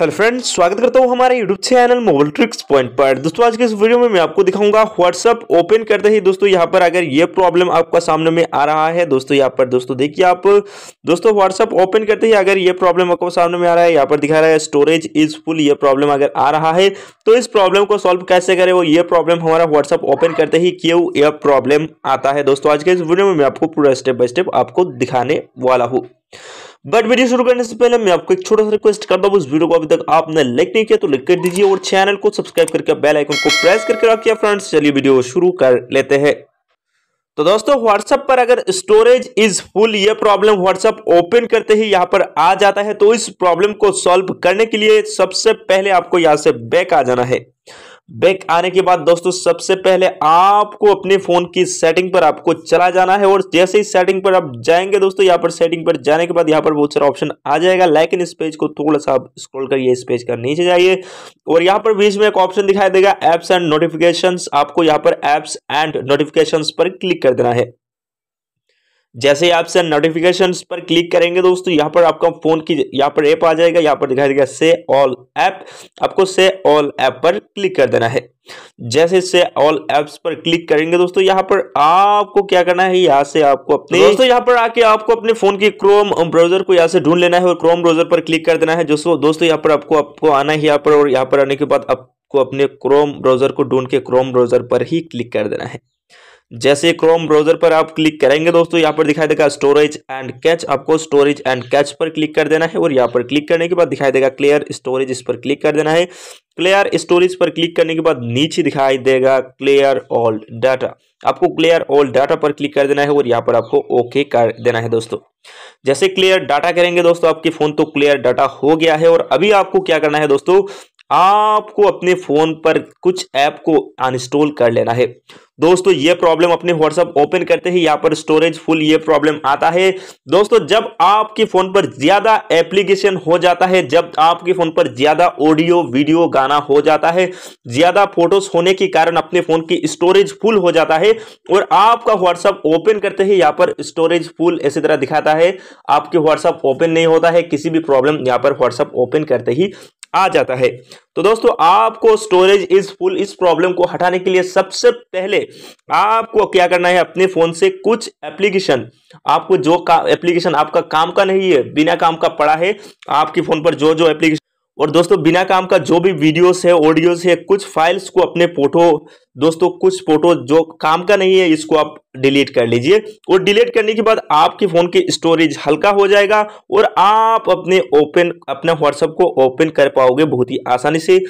hello friends स्वागत करता हूँ हमारे YouTube channel mobile tricks point पर दोस्तों आज के इस वीडियो में मैं आपको दिखाऊंगा व्हाट्सअप ओपन करते ही दोस्तों यहाँ पर अगर ये प्रॉब्लम आपका सामने में आ रहा है दोस्तों यहाँ पर दोस्तों देखिए आप दोस्तों व्हाट्सअप ओपन करते ही अगर ये प्रॉब्लम आपको सामने में आ रहा है यहाँ पर दिखा रहा है स्टोरेज इज फुल ये प्रॉब्लम अगर आ रहा है तो इस प्रॉब्लम को सॉल्व कैसे करें वो ये प्रॉब्लम हमारा व्हाट्सअप ओपन करते ही क्यों यह प्रॉब्लम आता है दोस्तों आज के इस वीडियो में मैं आपको पूरा स्टेप बाय स्टेप आपको दिखाने वाला हूँ बट वीडियो शुरू करने से पहले मैं आपको एक छोटा सा रिक्वेस्ट करता हूँ उस वीडियो को अभी तक आपने लाइक नहीं किया तो लाइक कर दीजिए और चैनल को सब्सक्राइब करके बेल आइकन को प्रेस करके रखिए फ्रेंड्स चलिए वीडियो शुरू कर लेते हैं तो दोस्तों व्हाट्सएप पर अगर स्टोरेज इज फुल ये प्रॉब्लम व्हाट्सएप ओपन करते ही यहाँ पर आ जाता है तो इस प्रॉब्लम को सॉल्व करने के लिए सबसे पहले आपको यहाँ से बैक आ जाना है बैक आने के बाद दोस्तों सबसे पहले आपको अपने फोन की सेटिंग पर आपको चला जाना है और जैसे ही सेटिंग पर आप जाएंगे दोस्तों यहाँ पर सेटिंग पर जाने के बाद यहाँ पर बहुत सारा ऑप्शन आ जाएगा लेकिन इस पेज को थोड़ा सा आप स्क्रॉल करिए इस पेज का नीचे जाइए और यहाँ पर बीच में एक ऑप्शन दिखाई देगा एप्स एंड नोटिफिकेशन आपको यहाँ पर एप्स एंड नोटिफिकेशन पर क्लिक कर देना है जैसे ही आप सर नोटिफिकेशन पर क्लिक करेंगे दोस्तों यहाँ पर आपका फोन की यहाँ पर ऐप आ जाएगा यहाँ पर दिखाई देगा से ऑल ऐप आपको से ऑल ऐप पर क्लिक कर देना है जैसे से ऑल एप्स पर क्लिक करेंगे दोस्तों यहाँ पर आपको क्या करना है यहाँ से आपको अपने दोस्तों यहाँ पर आके आपको अपने फोन की क्रोम ब्राउजर को यहाँ से ढूंढ लेना है और क्रोम ब्राउजर पर क्लिक कर देना है दोस्तों दोस्तों यहाँ पर आपको आपको आना है यहाँ पर और यहाँ पर आने के बाद आपको अपने क्रोम ब्राउजर को ढूंढ के क्रोम ब्राउजर पर ही क्लिक कर देना है जैसे क्रोम ब्राउजर पर आप क्लिक करेंगे दोस्तों यहाँ पर दिखाई देगा स्टोरेज एंड कैच आपको स्टोरेज एंड कैच पर क्लिक कर देना है और यहाँ पर क्लिक करने के बाद दिखाई देगा क्लियर स्टोरेज इस पर क्लिक कर देना है क्लियर स्टोरेज पर क्लिक करने के बाद नीचे दिखाई देगा क्लियर ऑल डाटा आपको क्लियर ऑल डाटा पर क्लिक कर देना है और यहाँ पर आपको ओके कर देना है दोस्तों जैसे क्लियर डाटा करेंगे दोस्तों आपके फोन तो क्लियर डाटा हो गया है और अभी आपको क्या करना है दोस्तों आपको अपने फ़ोन पर कुछ ऐप को अनस्टॉल कर लेना है दोस्तों ये प्रॉब्लम अपने व्हाट्सअप ओपन करते ही यहाँ पर स्टोरेज फुल ये प्रॉब्लम आता है दोस्तों जब आपके फ़ोन पर ज़्यादा एप्लीकेशन हो जाता है जब आपके फ़ोन पर ज़्यादा ऑडियो वीडियो गाना हो जाता है ज़्यादा फोटोज होने के कारण अपने फ़ोन की स्टोरेज फुल हो जाता है और आपका व्हाट्सअप ओपन करते ही यहाँ पर स्टोरेज फुल ऐसी तरह दिखाता है आपके व्हाट्सअप ओपन नहीं होता है किसी भी प्रॉब्लम यहाँ पर व्हाट्सअप ओपन करते ही आ जाता है तो दोस्तों आपको स्टोरेज इज फुल इस प्रॉब्लम को हटाने के लिए सबसे पहले आपको क्या करना है अपने फोन से कुछ एप्लीकेशन आपको जो का एप्लीकेशन आपका काम का नहीं है बिना काम का पड़ा है आपके फोन पर जो जो एप्लीकेशन और दोस्तों बिना काम का जो भी वीडियोस है ऑडियोस है कुछ फाइल्स को अपने फोटो दोस्तों कुछ फोटो जो काम का नहीं है इसको आप डिलीट कर लीजिए और डिलीट करने के बाद आपके फ़ोन की स्टोरेज हल्का हो जाएगा और आप अपने ओपन अपना व्हाट्सअप को ओपन कर पाओगे बहुत ही आसानी से